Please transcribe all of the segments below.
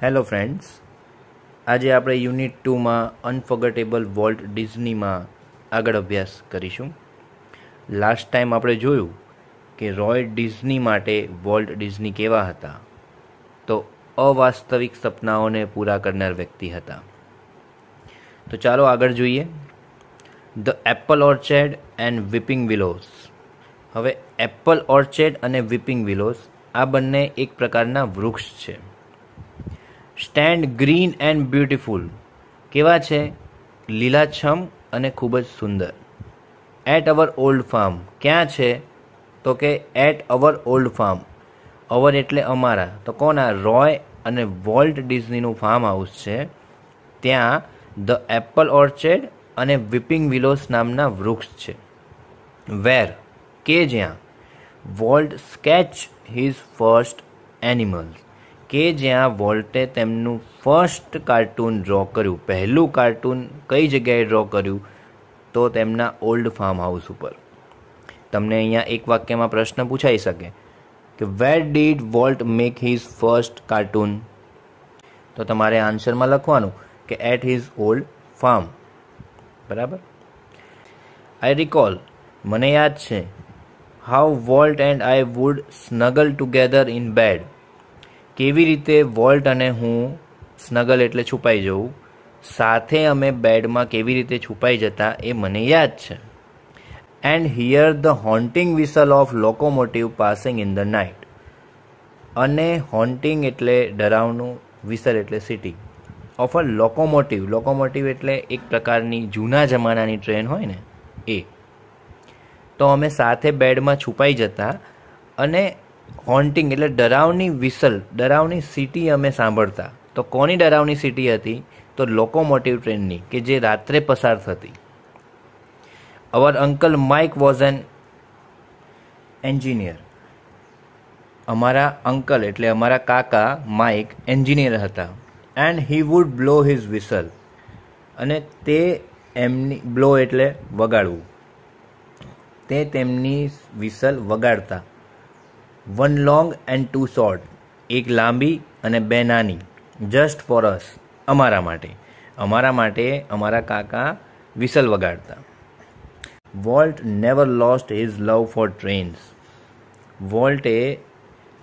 hello friends આજે આપણે unit ટુમાં અનફોગટેબલ volt ડિઝનીમાં આગળ અભ્યાસ કરીશું લાસ્ટ ટાઈમ આપણે જોયું કે રોય ડિઝની માટે વોલ્ટ ડિઝની કેવા હતા તો અવાસ્તવિક સપનાઓને પૂરા કરનાર વ્યક્તિ હતા તો ચાલો આગળ જોઈએ the apple orchard and weeping willows હવે એપલ ઓર્ચેડ અને વિપિંગ વિલોઝ આ બંને એક પ્રકારના વૃક્ષ છે સ્ટેન્ડ ગ્રીન એન્ડ બ્યુટિફુલ કેવા છે લીલાછમ અને ખૂબ જ સુંદર એટ અવર ઓલ્ડ ફાર્મ ક્યાં છે તો કે at our old farm our એટલે અમારા તો કોના રોય અને વોલ્ટ ડિઝનીનું ફાર્મ હાઉસ છે ત્યાં ધ એપલ ઓર્ચેડ અને વિપિંગ વિલોસ નામના વૃક્ષ છે વેર કે જ્યાં Walt sketch his first animals કે જ્યાં વોલ્ટે તેમનું ફર્સ્ટ કાર્ટૂન ડ્રો કર્યું પહેલું કાર્ટૂન કઈ જગ્યાએ ડ્રો કર્યું તો તેમના ઓલ્ડ ફાર્મ હાઉસ ઉપર તમને અહીંયા એક વાક્યમાં પ્રશ્ન પૂછાઈ શકે કે where did Walt make his first cartoon તો તમારે આન્સરમાં લખવાનું કે એટ હિઝ ઓલ્ડ ફાર્મ બરાબર આઈ રિકોલ મને યાદ છે how Walt and I would snuggle together in bed કેવી રીતે વોલ્ટ અને હું સ્નગલ એટલે છુપાઈ જવું સાથે અમે બેડમાં કેવી રીતે છુપાઈ જતા એ મને યાદ છે and hear the haunting whistle of locomotive passing in the night અને હોન્ટિંગ એટલે ડરાવનું વિસલ એટલે સિટી ઓફ અ લોકોમોટિવ લોકોમોટિવ એટલે એક પ્રકારની જૂના જમાનાની ટ્રેન હોય ને એ તો અમે સાથે બેડમાં છુપાઈ જતા અને હોન્ટિંગ એટલે ડરાવની વિસલ ડરાવની સિટી અમે સાંભળતા તો કોની ડરાવની સિટી હતી તો લોકોમોટિવ ટ્રેનની કે જે રાત્રે પસાર થતી our uncle Mike was an engineer અમારા અંકલ એટલે અમારા કાકા માઇક એન્જિનિયર હતા and he would blow his whistle અને તે એમની બ્લો એટલે વગાડવું તે તેમની વિસલ વગાડતા one long and two short એક લાંબી અને બે નાની જસ્ટ ફોર અસ અમારા માટે અમારા માટે અમારા કાકા વિસલ વગાડતા Walt never lost his love for trains વોલ્ટે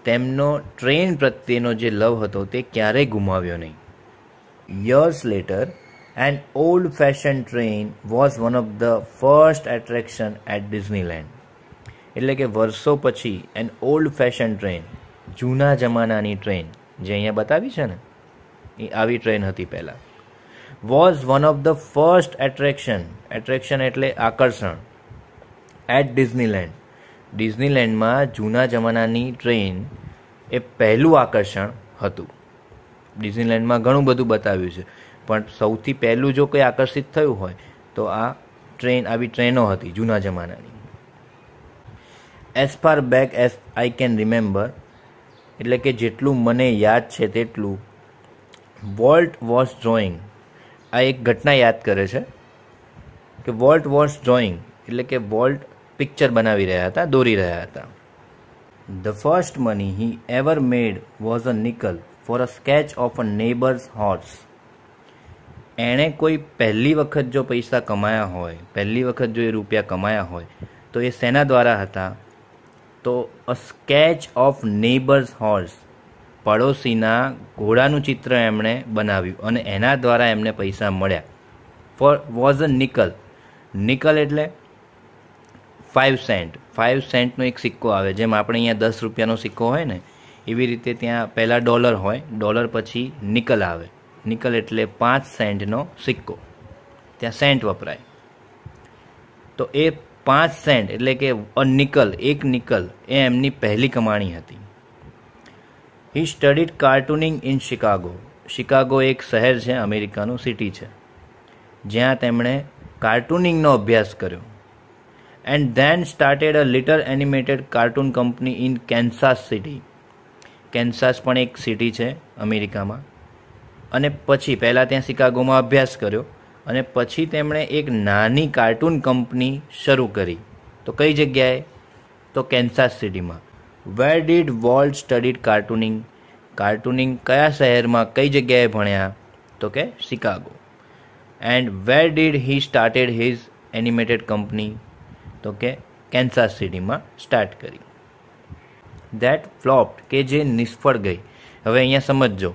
તેમનો ટ્રેન પ્રત્યેનો જે લવ હતો તે ક્યારેય ગુમાવ્યો નહીં years later and old fashion train was one of the first attraction at Disneyland એટલે કે વર્ષો પછી એન ઓલ્ડ ફેશન ટ્રેન જૂના જમાનાની ટ્રેન જે અહીંયા બતાવી છે ને એ આવી ટ્રેન હતી પહેલાં was one of the first attraction attraction એટલે આકર્ષણ એટ ડિઝનીલેન્ડ ડિઝનીલેન્ડમાં જૂના જમાનાની ટ્રેન એ પહેલું આકર્ષણ હતું ડિઝનીલેન્ડમાં ઘણું બધું બતાવ્યું છે પણ સૌથી પહેલું જો કંઈ આકર્ષિત થયું હોય તો આ ટ્રેન આવી ટ્રેનો હતી જૂના જમાનાની as far back as I can remember એટલે કે જેટલું મને યાદ છે તેટલું વોલ્ટ વોઝ ડ્રોઈંગ આ એક ઘટના યાદ કરે છે કે વોલ્ટ વોઝ ડ્રોઈંગ એટલે કે વોલ્ટ પિક્ચર બનાવી રહ્યા હતા દોરી રહ્યા હતા the first money he ever made was a nickel for a sketch of a neighbour's horse એણે કોઈ પહેલી વખત જો પૈસા કમાયા હોય પહેલી વખત જો એ રૂપિયા કમાયા હોય તો એ સેના દ્વારા હતા તો a sketch of neighbour's horse પડોશીના ઘોડાનું ચિત્ર એમણે બનાવ્યું અને એના દ્વારા એમને પૈસા મળ્યા for was a nickel nickel એટલે ફાઇવ સેન્ટ ફાઇવ સેન્ટનો એક સિક્કો આવે જેમ આપણે અહીંયા દસ રૂપિયાનો સિક્કો હોય ને એવી રીતે ત્યાં પહેલાં ડોલર હોય ડોલર પછી નિકલ આવે નિકલ એટલે પાંચ સેન્ટનો સિક્કો ત્યાં સેન્ટ વપરાય તો એ પાંચ સેન્ટ એટલે કે અ નિકલ એક નિકલ એ એમની પહેલી કમાણી હતી he studied cartooning in Chicago Chicago એક શહેર છે અમેરિકાનું સિટી છે જ્યાં તેમણે કાર્ટુનિંગનો અભ્યાસ કર્યો and then started a little animated cartoon company in Kansas City Kansas પણ એક સિટી છે અમેરિકામાં અને પછી પહેલાં ત્યાં શિકાગોમાં અભ્યાસ કર્યો અને પછી તેમણે એક નાની કાર્ટૂન કંપની શરૂ કરી તો કઈ જગ્યાએ તો કેન્સાસ સિટીમાં વેર ડીડ વોલ્ડ સ્ટડીડ કાર્ટુનિંગ કાર્ટુનિંગ કયા શહેરમાં કઈ જગ્યાએ ભણ્યા તો કે Chicago and where did he started his animated company તો કે કેન્સાસ સિટીમાં સ્ટાર્ટ કરી દેટ ફ્લોપ્ડ કે જે નિષ્ફળ ગઈ હવે અહીંયા સમજજો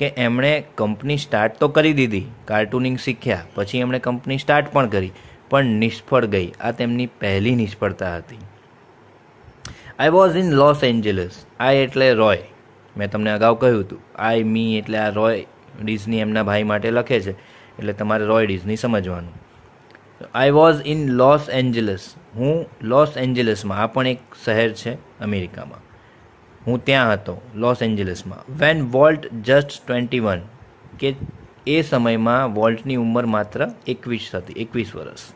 કે એમણે કંપની સ્ટાર્ટ તો કરી દીધી કાર્ટૂનિંગ શીખ્યા પછી એમણે કંપની સ્ટાર્ટ પણ કરી પણ નિષ્ફળ ગઈ આ તેમની પહેલી નિષ્ફળતા હતી I was in Los Angeles I એટલે રોય મેં તમને અગાઉ કહ્યું હતું આઈ મી એટલે આ રોય ડિઝની એમના ભાઈ માટે લખે છે એટલે તમારે રોય ડિઝની સમજવાનું I was in Los Angeles હું લોસ એન્જલસમાં આ પણ એક શહેર છે અમેરિકામાં હું ત્યાં હતો લોસ એન્જલિસમાં when Walt just twenty one કે એ સમયમાં વોલ્ટની ઉંમર માત્ર એકવીસ હતી એકવીસ વર્ષ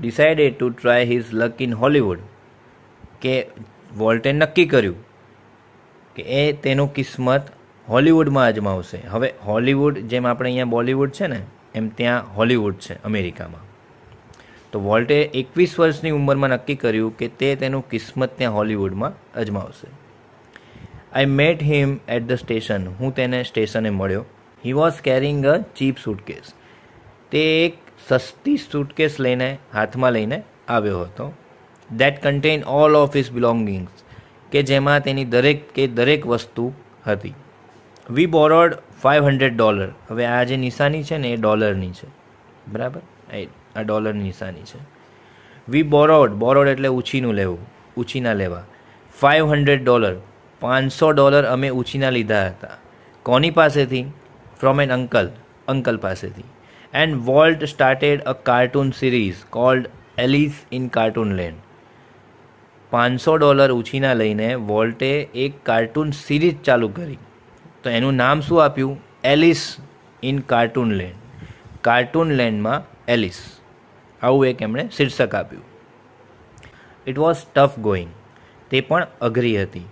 decided to try his luck in Hollywood કે વોલ્ટે નક્કી કર્યું કે એ તેનું કિસ્મત હોલિવૂડમાં અજમાવશે હવે હોલિવૂડ જેમ આપણે અહીંયા બોલિવૂડ છે ને એમ ત્યાં હોલિવૂડ છે અમેરિકામાં તો વોલ્ટે એકવીસ વર્ષની ઉંમરમાં નક્કી કર્યું કે તે તેનું કિસ્મત ત્યાં હોલિવૂડમાં અજમાવશે I met him at the station હું તેને સ્ટેશને મળ્યો he was carrying a cheap suitcase તે એક સસ્તી સૂટકેસ લઈને હાથમાં લઈને આવ્યો હતો that contain all of his belongings કે જેમાં તેની દરેક કે દરેક વસ્તુ હતી we borrowed five hundred dollar હવે આ જે નિશાની છે ને એ ડોલરની છે બરાબર આ ડોલરની નિશાની છે વી બોરોડ બોરોડ એટલે ઉછીનું લેવું ઉછીના લેવા ફાઇવ હંડ્રેડ ડોલર પાંચસો ડોલર અમે ઉછીના લીધા હતા કોની પાસેથી ફ્રોમ એન અંકલ અંકલ પાસેથી and Walt started a cartoon series called Alice in Cartoonland પાંચસો ડોલર ઉછીના લઈને વોલ્ટે એક કાર્ટૂન સિરીઝ ચાલુ કરી તો એનું નામ શું આપ્યું એલિસ ઇન કાર્ટૂન લેન્ડ કાર્ટૂન લેન્ડમાં એલિસ આવું એક એમણે શીર્ષક આપ્યું ઇટ વોઝ ટફ ગોઈંગ તે પણ અઘરી હતી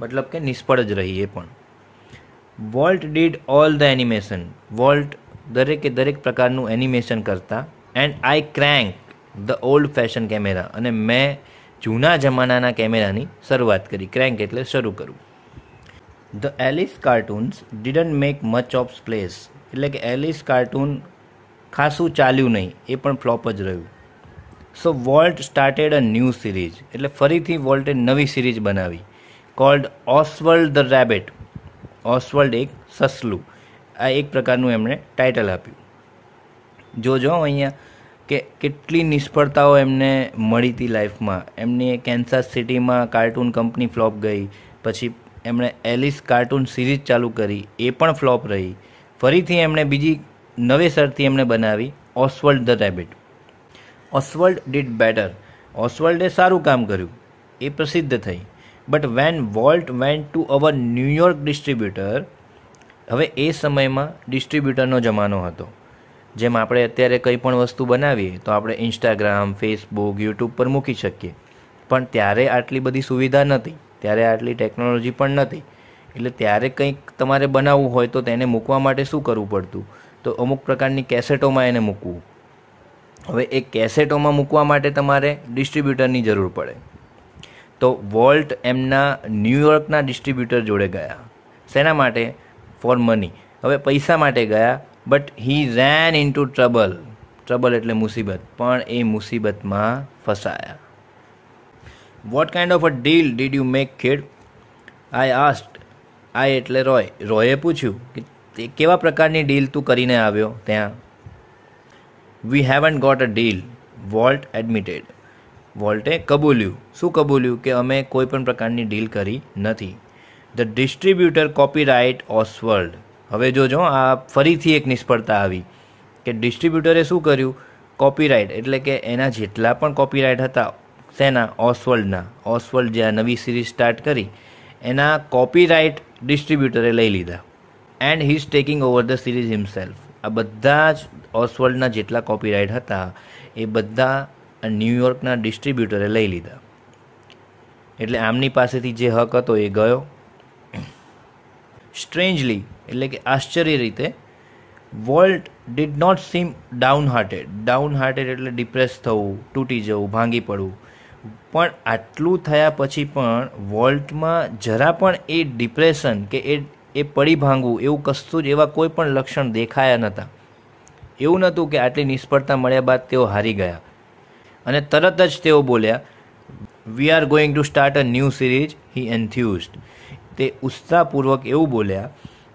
મતલબ કે નિષ્ફળ જ રહી એ પણ Walt did all the animation Walt દરેકે દરેક પ્રકારનું એનિમેશન કરતા and I crank the old fashion camera અને મેં જૂના જમાનાના કેમેરાની શરૂઆત કરી ક્રેન્ક એટલે શરૂ કરવું the Alice cartoons didn't make much of place એટલે કે એલિસ કાર્ટૂન ખાસું ચાલ્યું નહીં એ પણ ફ્લોપ જ રહ્યું so Walt started a new series એટલે ફરીથી વોલ્ટે નવી સિરીઝ બનાવી called Oswald the rabbit Oswald એક સસલું આ એક પ્રકારનું એમણે ટાઇટલ આપ્યું જોજો અહીંયા કે કેટલી નિષ્ફળતાઓ એમને મળી હતી લાઈફમાં એમની કેન્સાસ સિટીમાં કાર્ટૂન કંપની ફ્લોપ ગઈ પછી એમણે એલિસ કાર્ટૂન સિરીઝ ચાલુ કરી એ પણ ફ્લોપ રહી ફરીથી એમણે બીજી નવેસરથી એમણે બનાવી Oswald the rabbit Oswald did better ઓસવલ્ડે સારું કામ કર્યું એ પ્રસિદ્ધ થઈ but when Walt went to our New York distributor હવે એ સમયમાં ડિસ્ટ્રીબ્યુટરનો જમાનો હતો જેમ આપણે અત્યારે કંઈ પણ વસ્તુ બનાવીએ તો આપણે ઇન્સ્ટાગ્રામ ફેસબુક યુટ્યુબ પર મૂકી શકીએ પણ ત્યારે આટલી બધી સુવિધા નથી ત્યારે આટલી ટેકનોલોજી પણ નથી એટલે ત્યારે કંઈક તમારે બનાવવું હોય તો તેને મૂકવા માટે શું કરવું પડતું તો અમુક પ્રકારની કેસેટોમાં એને મૂકવું હવે એ કેસેટોમાં મૂકવા માટે તમારે ડિસ્ટ્રીબ્યુટરની જરૂર પડે તો વોલ્ટ એમના ન્યૂયોર્કના ડિસ્ટ્રીબ્યુટર જોડે ગયા શેના માટે ફોર મની હવે પૈસા માટે ગયા but he ran into trouble trouble એટલે મુસીબત પણ એ મુસીબતમાં ફસાયા what kind of a deal did you make ખેડ આઈ આસ્ટ આઈ એટલે રોય રોયે પૂછ્યું કે તે કેવા પ્રકારની ડીલ તું કરીને આવ્યો ત્યાં we haven't got a deal Walt admitted વોલ્ટે કબૂલ્યું શું કબૂલ્યું કે અમે કોઈ પણ પ્રકારની ડીલ કરી નથી ધ ડિસ્ટ્રીબ્યુટર કોપીરાઇટ ઓસવર્લ્ડ હવે જોજો આ ફરીથી એક નિષ્ફળતા આવી કે ડિસ્ટ્રીબ્યુટરે શું કર્યું કોપીરાઇટ એટલે કે એના જેટલા પણ કોપીરાઇટ હતા સેના ઓસવર્લ્ડના ઓસવર્લ્ડ જે આ નવી સિરીઝ સ્ટાર્ટ કરી એના કોપીરાઇટ ડિસ્ટ્રીબ્યુટરે લઈ લીધા and his taking over the series himself આ બધા જ ઓસવર્લ્ડના જેટલા કોપીરાઇટ હતા એ બધા ન્યુયોર્કના ડિસ્ટ્રીબ્યુટરે લઈ લીધા એટલે આમની પાસેથી જે હક હતો એ ગયો સ્ટ્રેન્જલી એટલે કે આશ્ચર્ય રીતે Walt did not seem downhearted downhearted એટલે ડિપ્રેસ થવું તૂટી જવું ભાંગી પડવું પણ આટલું થયા પછી પણ વોલ્ટમાં જરા પણ એ ડિપ્રેશન કે એ એ પડી ભાંગવું એવું કશું જ એવા કોઈ પણ લક્ષણ દેખાયા નહોતા એવું નહોતું કે આટલી નિષ્ફળતા મળ્યા બાદ તેઓ હારી ગયા અને તરત જ તેઓ બોલ્યા we are going to start a new series he enthused તે ઉત્સાહપૂર્વક એવું બોલ્યા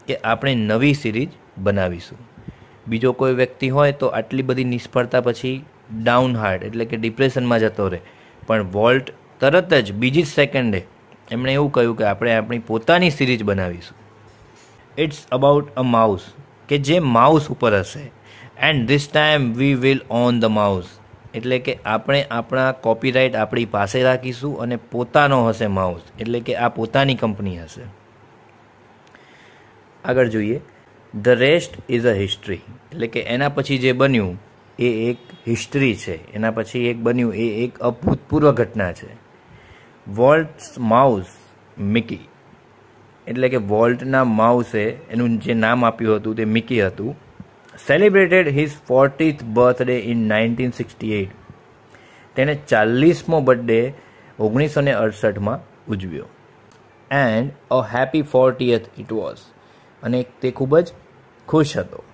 કે આપણે નવી સિરીઝ બનાવીશું બીજો કોઈ વ્યક્તિ હોય તો આટલી બધી નિષ્ફળતા પછી ડાઉન હાર્ટ એટલે કે ડિપ્રેશનમાં જતો રહે પણ વોલ્ટ તરત જ બીજી જ સેકન્ડે એમણે એવું કહ્યું કે આપણે આપણી પોતાની સિરીઝ બનાવીશું ઇટ્સ અબાઉટ અ માઉસ કે જે માઉસ ઉપર હશે and this time we will own the mouse એટલે કે આપણે આપણા કોપીરાઇટ આપણી પાસે રાખીશું અને પોતાનો હશે માઉસ એટલે કે આ પોતાની કંપની હશે આગળ જોઈએ the rest is a history એટલે કે એના પછી જે બન્યું એ એક હિસ્ટ્રી છે એના પછી એક બન્યું એ એક અભૂતપૂર્વ ઘટના છે વોલ્ટ્સ માઉસ મિકી એટલે કે વોલ્ટના માઉસે એનું જે નામ આપ્યું હતું તે મિકી હતું celebrated his fortieth birthday in nineteen sixty eight તેણે ચાલીસમો બર્થડે ઓગણીસો ને અડસઠમાં ઉજવ્યો and a happy fortieth it was અને તે ખૂબ જ ખુશ હતો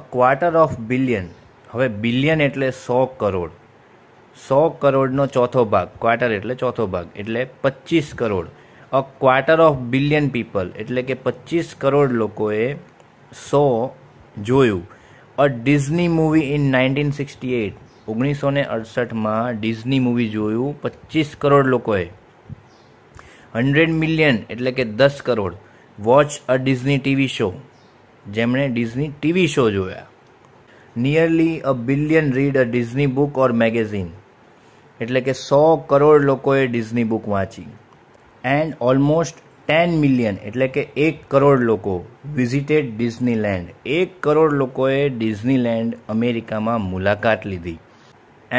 અ ક્વાર્ટર ઓફ બિલિયન હવે બિલિયન એટલે સો કરોડ સો કરોડનો ચોથો ભાગ ક્વાર્ટર એટલે ચોથો ભાગ એટલે પચીસ crore a quarter of billion people એટલે કે પચીસ કરોડ લોકોએ સો જોયું a Disney movie in nineteen sixty eight ઓગણીસો ને અડસઠમાં ડિઝની મૂવી જોયું પચીસ કરોડ લોકોએ હંડ્રેડ મિલિયન એટલે કે દસ crore watch a Disney TV show જેમણે ડિઝની ટીવી શો જોયા nearly a billion read a Disney book or magazine એટલે કે સો કરોડ લોકોએ ડિઝની બુક વાંચી એન્ડ ઓલમોસ્ટ ટેન મિલિયન એટલે કે એક કરોડ લોકો વિઝિટેડ ડિઝનીલેન્ડ એક કરોડ લોકોએ ડિઝનીલેન્ડ અમેરિકામાં મુલાકાત લીધી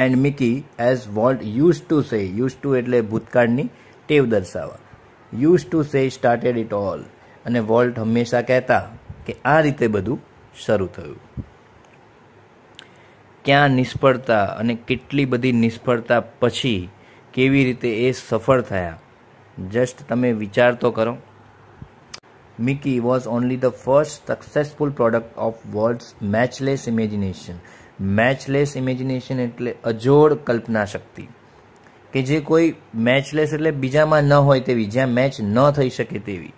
and Mickey as Walt used to say used to એટલે ભૂતકાળની ટેવ દર્શાવવા used to say started it all અને વોલ્ટ હંમેશા કહેતા કે આ રીતે બધું શરૂ થયું ક્યાં નિષ્ફળતા અને કેટલી બધી નિષ્ફળતા પછી કેવી રીતે એ સફળ થયા જસ્ટ તમે વિચાર તો કરો Mickey was only the first successful product of world's matchless imagination matchless imagination એટલે અજોડ કલ્પના શક્તિ કે જે કોઈ મેચલેસ એટલે બીજામાં ન હોય તેવી જ્યાં મેચ ન થઈ શકે તેવી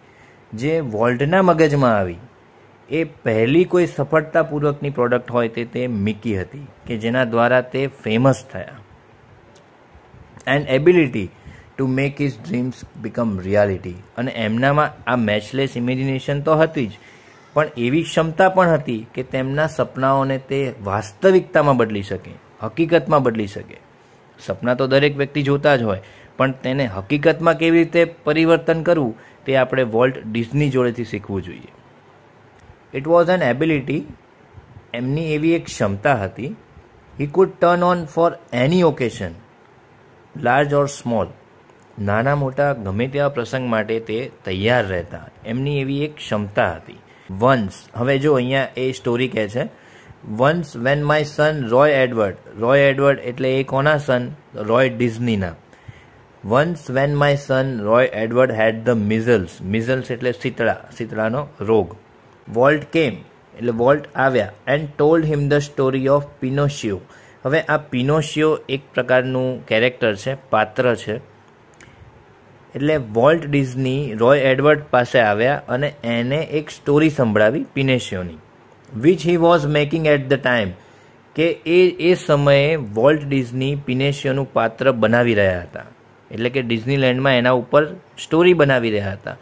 જે વર્લ્ડના મગજમાં આવી એ પહેલી કોઈ સફળતાપૂર્વકની પ્રોડક્ટ હોય તે તે મિકી હતી કે જેના દ્વારા તે ફેમસ થયા and ability to make his dreams become reality અને એમનામાં આ મેચલેસ ઇમેજિનેશન તો હતી જ પણ એવી ક્ષમતા પણ હતી કે તેમના સપનાઓને તે વાસ્તવિકતામાં બદલી શકે હકીકતમાં બદલી શકે સપના તો દરેક વ્યક્તિ જોતા જ હોય પણ તેને હકીકતમાં કેવી રીતે પરિવર્તન કરવું તે આપણે વોલ્ટ ડિઝની જોડેથી શીખવું જોઈએ ઇટ વોઝ એન એબિલિટી એમની એવી એક ક્ષમતા હતી he could turn on for any occasion large or small નાના મોટા ગમે તેવા પ્રસંગ માટે તે તૈયાર રહેતા એમની એવી એક ક્ષમતા હતી વન્સ હવે જો અહીંયા એ સ્ટોરી કહે છે once when my son Roy Edward Roy Edward એટલે એ કોના સન રોય ડિઝનીના once when my son Roy Edward had the measles measles એટલે સીતળા શીતળાનો રોગ વોલ્ટ કેમ એટલે વોલ્ટ આવ્યા and told him the story of Pinocchio હવે આ પિનોશિયો એક પ્રકારનું કેરેક્ટર છે પાત્ર છે એટલે વોલ્ટ ડિઝની રોય એડવર્ડ પાસે આવ્યા અને એને એક સ્ટોરી સંભળાવી પિનેશિયોની which he was making at the time કે એ એ સમયે વોલ્ટ ડિઝની પિનેશિયોનું પાત્ર બનાવી રહ્યા હતા એટલે કે ડિઝનીલેન્ડમાં એના ઉપર સ્ટોરી બનાવી રહ્યા હતા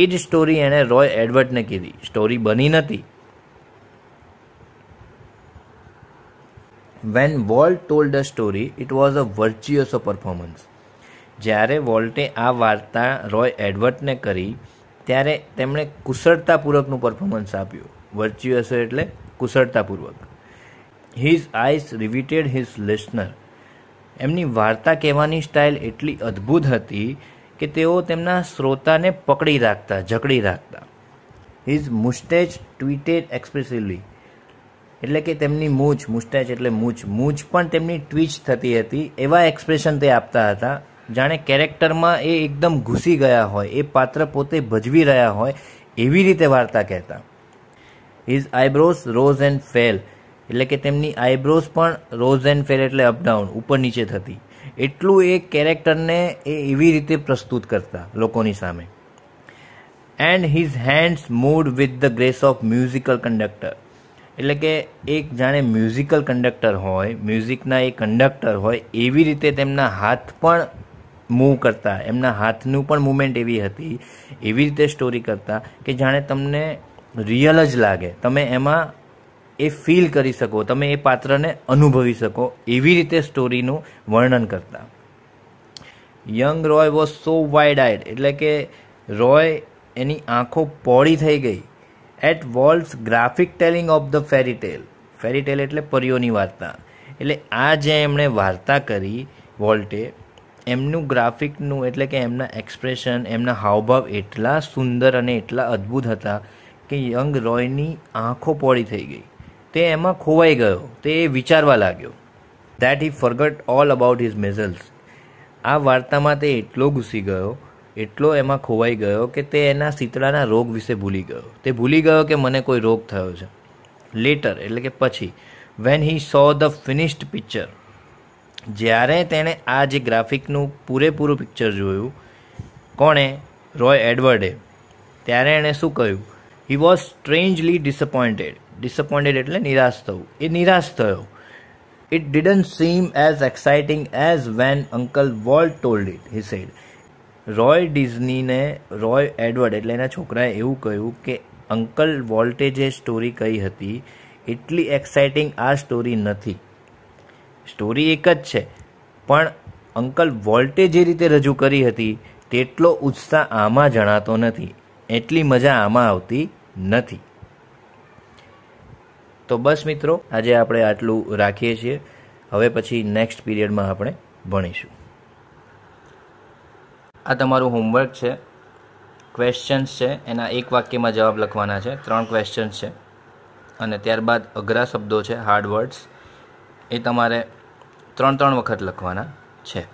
એ જ સ્ટોરી એણે રોય એડવર્ડને કીધી સ્ટોરી બની નથી when Walt told a story it was a virtuous performance જ્યારે વોલ્ટે આ વાર્તા રોય એડવર્ટને કરી ત્યારે તેમણે કુશળતાપૂર્વકનું પરફોર્મન્સ આપ્યું વર્ચ્યુઅસો એટલે કુશળતાપૂર્વક his eyes riveted his listener એમની વાર્તા કહેવાની સ્ટાઇલ એટલી અદ્ભુત હતી કે તેઓ તેમના શ્રોતાને પકડી રાખતા જકડી રાખતા હિઝ મુસ્ટેચ ટ્વીટેડ એક્સપ્રેસિવલી એટલે કે તેમની મૂછ મુસ્ટેચ એટલે મૂછ મૂછ પણ તેમની ટ્વીચ થતી હતી એવા એક્સપ્રેશન તે આપતા હતા જાણે કેરેક્ટરમાં એ એકદમ ઘૂસી ગયા હોય એ પાત્ર પોતે ભજવી રહ્યા હોય એવી રીતે વાર્તા કહેતા his eyebrows rose and fell એટલે કે તેમની આઈબ્રોઝ પણ રોઝ એન્ડ ફેલ એટલે અપડાઉન ઉપર નીચે થતી એટલું એ કેરેક્ટરને એ એવી રીતે પ્રસ્તુત કરતા લોકોની સામે and his hands moved with the grace of musical conductor એટલે કે એક જાણે મ્યુઝિકલ કંડક્ટર હોય મ્યુઝિકના એ કંડક્ટર હોય એવી રીતે તેમના હાથ પણ મૂવ કરતા એમના હાથનું પણ મુમેન્ટ એવી હતી એવી રીતે સ્ટોરી કરતા કે જાણે તમને રિયલ જ લાગે તમે એમાં એ ફીલ કરી શકો તમે એ પાત્રને અનુભવી શકો એવી રીતે સ્ટોરીનું વર્ણન કરતા young Roy was so wide eyed એટલે કે રોય એની આંખો પોળી થઈ ગઈ at Walt's graphic telling of the fairy tale fairy tale એટલે પરીઓની વાર્તા એટલે આ જે એમણે વાર્તા કરી વોલ્ટે એમનું ગ્રાફિકનું એટલે કે એમના એક્સપ્રેશન એમના હાવભાવ એટલા સુંદર અને એટલા અદ્ભુત હતા કે યંગ રોયની આંખો પોળી થઈ ગઈ તે એમાં ખોવાઈ ગયો તે વિચારવા લાગ્યો that he forgot all about his measles આ વાર્તામાં તે એટલો ઘૂસી ગયો એટલો એમાં ખોવાઈ ગયો કે તે એના સીતળાના રોગ વિશે ભૂલી ગયો તે ભૂલી ગયો કે મને કોઈ રોગ થયો છે લેટર એટલે કે પછી when he saw the finished picture જ્યારે તેણે આ જે ગ્રાફિકનું પૂરેપૂરું પિક્ચર જોયું કોણે રોય એડવર્ડે ત્યારે એણે શું કહ્યું he was strangely disappointed disappointed એટલે નિરાશ થવું એ નિરાશ થયો it didn't seem as exciting as when uncle Walt told it he said Roy ડિઝનીને રોય એડવર્ડ એટલે એના છોકરાએ એવું કહ્યું કે અંકલ વોલ્ટે જે સ્ટોરી કહી હતી એટલી એક્સાઇટિંગ આ સ્ટોરી નથી સ્ટોરી એક જ છે પણ અંકલ વોલ્ટે જે રીતે રજૂ કરી હતી તેટલો ઉત્સાહ આમાં જણાતો નથી એટલી મજા આમાં આવતી નથી તો બસ મિત્રો આજે આપણે આટલું રાખીએ છીએ હવે પછી નેક્સ્ટ પીરિયડમાં આપણે ભણીશું આ તમારું હોમવર્ક છે ક્વેશ્ચન્સ છે એના એક વાક્યમાં જવાબ લખવાના છે ત્રણ ક્વેશ્ચન્સ છે અને ત્યારબાદ અઘરા શબ્દો છે હાર્ડ વર્ડ્સ એ તમારે ત્રણ ત્રણ વખત લખવાના છે